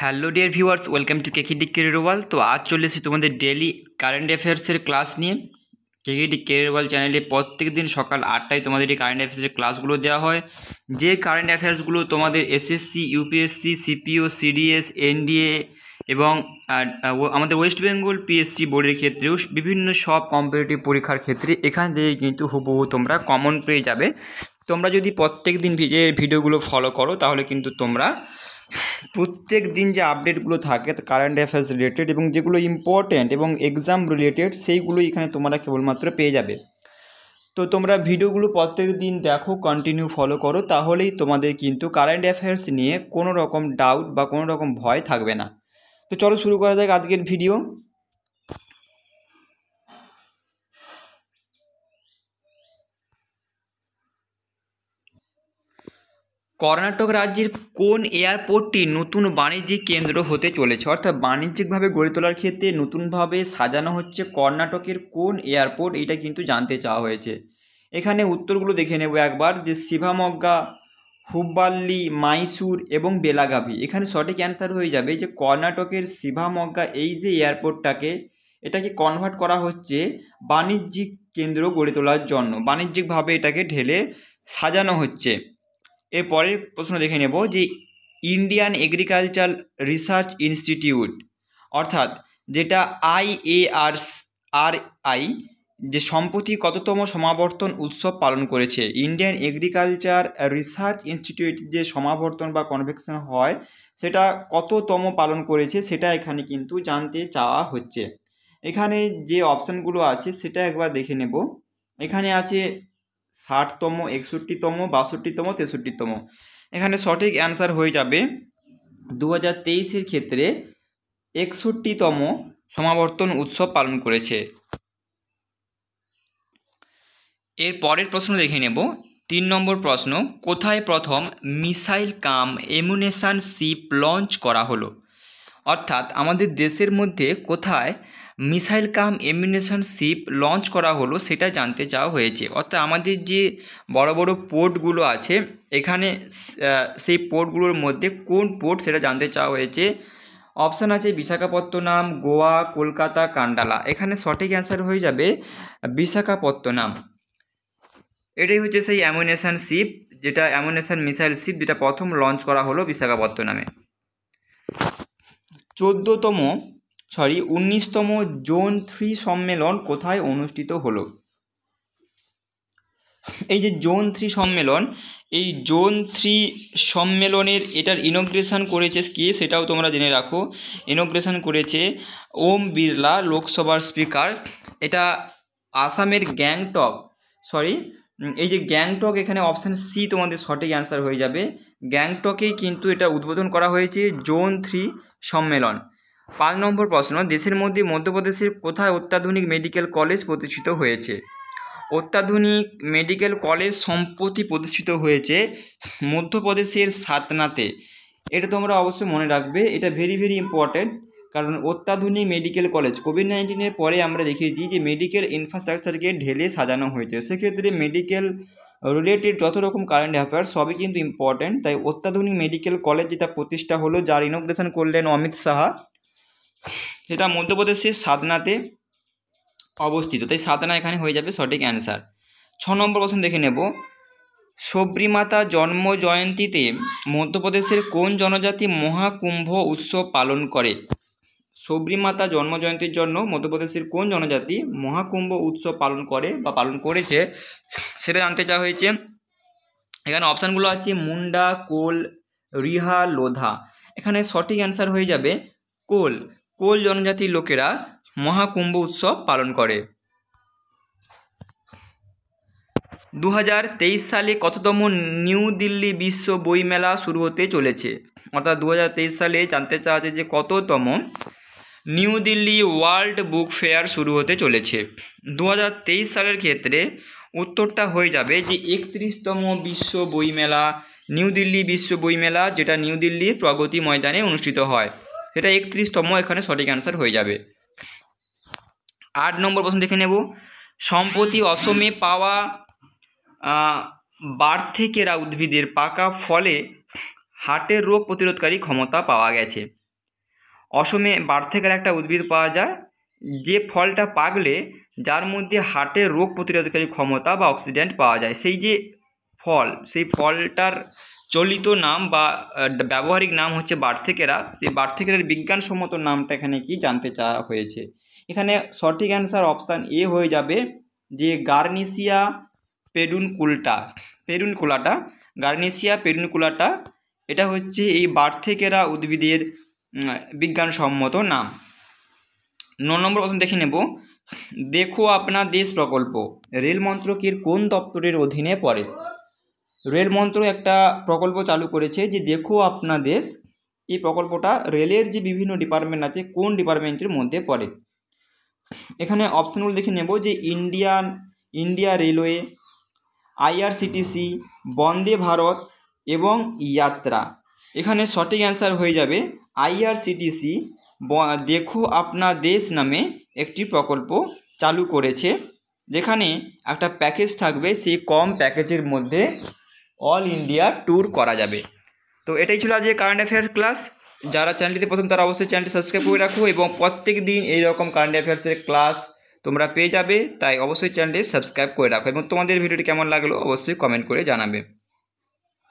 hello dear viewers welcome to KKD career wall তো আজ চলে এসেছি তোমাদের ডেলি কারেন্ট অ্যাফেয়ার্সের ক্লাস নিয়ে কেকিডি কেরিয়ার ওয়াল চ্যানেলে প্রত্যেক দিন সকাল আটটায় তোমাদের এই কারেন্ট অ্যাফেয়ার্সের ক্লাসগুলো দেওয়া হয় যে কারেন্ট অ্যাফেয়ার্সগুলো তোমাদের SSC UPSC CPO CDS NDA এবং আমাদের ওয়েস্ট বেঙ্গল পিএসসি বোর্ডের ক্ষেত্রেও বিভিন্ন সব কম্পিটিটিভ পরীক্ষার ক্ষেত্রে এখান থেকে কিন্তু হুবহু তোমরা কমন পেয়ে যাবে তোমরা যদি প্রত্যেক দিন ভিডিওগুলো ফলো করো তাহলে কিন্তু তোমরা প্রত্যেক দিন যে আপডেটগুলো থাকে কারেন্ট অ্যাফেয়ার্স রিলেটেড এবং যেগুলো ইম্পর্ট্যান্ট এবং এক্সাম রিলেটেড সেইগুলো এখানে তোমরা কেবলমাত্র পেয়ে যাবে তো তোমরা ভিডিওগুলো প্রত্যেক দিন দেখো কন্টিনিউ ফলো করো তাহলেই তোমাদের কিন্তু কারেন্ট অ্যাফেয়ার্স নিয়ে কোনো রকম ডাউট বা কোনো রকম ভয় থাকবে না তো চলো শুরু করা যাক আজকের ভিডিও কর্ণাটক রাজ্যের কোন এয়ারপোর্টটি নতুন বাণিজ্যিক কেন্দ্র হতে চলেছে অর্থাৎ বাণিজ্যিকভাবে গড়ে তোলার ক্ষেত্রে নতুনভাবে সাজানো হচ্ছে কর্ণাটকের কোন এয়ারপোর্ট এটা কিন্তু জানতে চাওয়া হয়েছে এখানে উত্তরগুলো দেখে নেব একবার যে শিভামগ্গা হুব্বাল্লি মাইসুর এবং বেলাগাভি এখানে সঠিক অ্যান্সার হয়ে যাবে যে কর্ণাটকের শিভামগ্গা এই যে এয়ারপোর্টটাকে এটাকে কনভার্ট করা হচ্ছে বাণিজ্যিক কেন্দ্র গড়ে তোলার জন্য বাণিজ্যিকভাবে এটাকে ঢেলে সাজানো হচ্ছে এর পরের প্রশ্ন দেখে নেব যে ইন্ডিয়ান এগ্রিকালচার রিসার্চ ইনস্টিটিউট অর্থাৎ যেটা আইএআর আর আই যে সম্প্রতি কততম সমাবর্তন উৎসব পালন করেছে ইন্ডিয়ান এগ্রিকালচার রিসার্চ ইনস্টিটিউট যে সমাবর্তন বা কনভেকশন হয় সেটা কততম পালন করেছে সেটা এখানে কিন্তু জানতে চাওয়া হচ্ছে এখানে যে অপশানগুলো আছে সেটা একবার দেখে নেব এখানে আছে ষাটতম একষট্টিতম বাষট্টিতম তেষট্টিতম এখানে সঠিক অ্যান্সার হয়ে যাবে দু হাজার তেইশের ক্ষেত্রে একষট্টিতম সমাবর্তন উৎসব পালন করেছে এর পরের প্রশ্ন দেখে নেব তিন নম্বর প্রশ্ন কোথায় প্রথম missile cum ammunition ship launch করা হলো অর্থাৎ আমাদের দেশের মধ্যে কোথায় missile cum ammunition ship launch করা হলো সেটা জানতে চাওয়া হয়েছে অর্থাৎ আমাদের যে বড় বড় পোর্টগুলো আছে এখানে সেই পোর্টগুলোর মধ্যে কোন পোর্ট সেটা জানতে চাওয়া হয়েছে অপশান আছে বিশাখাপত্তনাম গোয়া কলকাতা কান্ডালা এখানে সঠিক অ্যান্সার হয়ে যাবে বিশাখাপত্তনাম এটাই হচ্ছে সেই অ্যামুনেশন শিপ যেটা অ্যামুনেশন মিসাইল শিপ যেটা প্রথম লঞ্চ করা হলো বিশাখাপত্তনামে চোদ্দোতম সরি উনিশতম জোন থ্রি সম্মেলন কোথায় অনুষ্ঠিত হলো এই যে জোন থ্রি সম্মেলন এই জোন থ্রি সম্মেলনের এটার ইনোগ্রেশন করেছে কে সেটাও তোমরা জেনে রাখো ইনোগ্রেশন করেছে ওম বিড়লা লোকসভার স্পিকার এটা আসামের গ্যাংটক সরি এই যে গ্যাংটক এখানে অপশান সি তোমাদের সঠিক অ্যান্সার হয়ে যাবে গ্যাংটকেই কিন্তু এটা উদ্বোধন করা হয়েছে জোন থ্রি সম্মেলন পাঁচ নম্বর প্রশ্ন দেশের মধ্যে মধ্যপ্রদেশের কোথায় অত্যাধুনিক মেডিকেল কলেজ প্রতিষ্ঠিত হয়েছে অত্যাধুনিক মেডিকেল কলেজ সম্প্রতি প্রতিষ্ঠিত হয়েছে মধ্যপ্রদেশের সাতনাতে এটা তোমরা অবশ্যই মনে রাখবে এটা ভেরি ভেরি ইম্পর্ট্যান্ট কারণ অত্যাধুনিক মেডিকেল কলেজ কোভিড নাইন্টিনের পরে আমরা দেখিয়েছি যে মেডিকেল ইনফ্রাস্ট্রাকচারকে ঢেলে সাজানো হয়েছে সেক্ষেত্রে মেডিকেল রিলেটেড যত রকম কারেন্ট অ্যাফেয়ার সবই কিন্তু ইম্পর্ট্যান্ট তাই অত্যাধুনিক মেডিকেল কলেজ যেটা প্রতিষ্ঠা হলো যার ইনোগ্রেশন করলেন অমিত সাহা সেটা মধ্যপ্রদেশের সাতনাতে অবস্থিত তাই সাতনা এখানে হয়ে যাবে সঠিক অ্যান্সার ছ নম্বর প্রশ্ন দেখে নেব সবরীমাতা জন্ম জয়ন্তীতে মধ্যপ্রদেশের কোন জনজাতি মহাকুম্ভ উৎসব পালন করে সবরীমাতা জন্ম জয়ন্তীর জন্য মধ্যপ্রদেশের কোন জনজাতি মহাকুম্ভ উৎসব পালন করে বা পালন করেছে সেটা জানতে চাওয়া হয়েছে এখানে অপশানগুলো আছে মুন্ডা কোল রিহা লোধা এখানে সঠিক অ্যান্সার হয়ে যাবে কোল কোল জনজাতির লোকেরা মহাকুম্ভ উৎসব পালন করে দু সালে কততম নিউ দিল্লি বিশ্ব বইমেলা শুরু হতে চলেছে অর্থাৎ দু সালে জানতে চাওয়া যে কততম New Delhi world book fair শুরু হতে চলেছে দু সালের ক্ষেত্রে উত্তরটা হয়ে যাবে যে একত্রিশতম বিশ্ব বইমেলা নিউ দিল্লি বিশ্ব বইমেলা যেটা নিউ দিল্লির প্রগতি ময়দানে অনুষ্ঠিত হয় সেটা একত্রিশতম এখানে সঠিক অ্যান্সার হয়ে যাবে আট নম্বর প্রশ্ন দেখে নেব সম্প্রতি অসমে পাওয়া বার্থেকেরা উদ্ভিদের পাকা ফলে হার্টের রোগ প্রতিরোধকারী ক্ষমতা পাওয়া গেছে অসমে বার্থেকের একটা উদ্ভিদ পাওয়া যায় যে ফলটা পাকলে যার মধ্যে হার্টের রোগ প্রতিরোধকারী ক্ষমতা বা অক্সিডেন্ট পাওয়া যায় সেই যে ফল সেই ফলটার চলিত নাম বা ব্যবহারিক নাম হচ্ছে বার্থেকেরা সেই বার্থেকেরার বিজ্ঞানসম্মত নামটা এখানে কি জানতে চাওয়া হয়েছে এখানে সঠিক অ্যান্সার অপশান এ হয়ে যাবে যে গার্নিসিয়া পেডুনকুলটা পেরুনকুলাটা গার্নিসিয়া পেরুনকুলাটা এটা হচ্ছে এই বার্থেকেরা উদ্ভিদের বিজ্ঞানসম্মত নাম ন নম্বর প্রশ্ন দেখে নেব দেখো আপনার দেশ প্রকল্প রেল মন্ত্রকের কোন দপ্তরের অধীনে পড়ে রেল মন্ত্র একটা প্রকল্প চালু করেছে যে দেখো আপনা দেশ এই প্রকল্পটা রেলের যে বিভিন্ন ডিপার্টমেন্ট আছে কোন ডিপার্টমেন্টের মধ্যে পড়ে এখানে অপশানগুলো দেখে নেব যে Indian India railway IRCTC Vande Bharat এবং যাত্রা এখানে সঠিক অ্যান্সার হয়ে যাবে আইআরসিটিসি দেখো আপনা দেশ নামে একটি প্রকল্প চালু করেছে যেখানে একটা প্যাকেজ থাকবে সেই কম প্যাকেজের মধ্যে অল ইন্ডিয়া ট্যুর করা যাবে তো এটাই ছিল আজকে কারেন্ট অ্যাফেয়ার ক্লাস যারা চ্যানেলটিতে প্রথম তারা অবশ্যই চ্যানেলটি সাবস্ক্রাইব করে রাখো এবং প্রত্যেক দিন এইরকম কারেন্ট অ্যাফেয়ার্সের ক্লাস তোমরা পেয়ে যাবে তাই অবশ্যই চ্যানেলটি সাবস্ক্রাইব করে রাখো এবং তোমাদের ভিডিওটি কেমন লাগলো অবশ্যই কমেন্ট করে জানাবে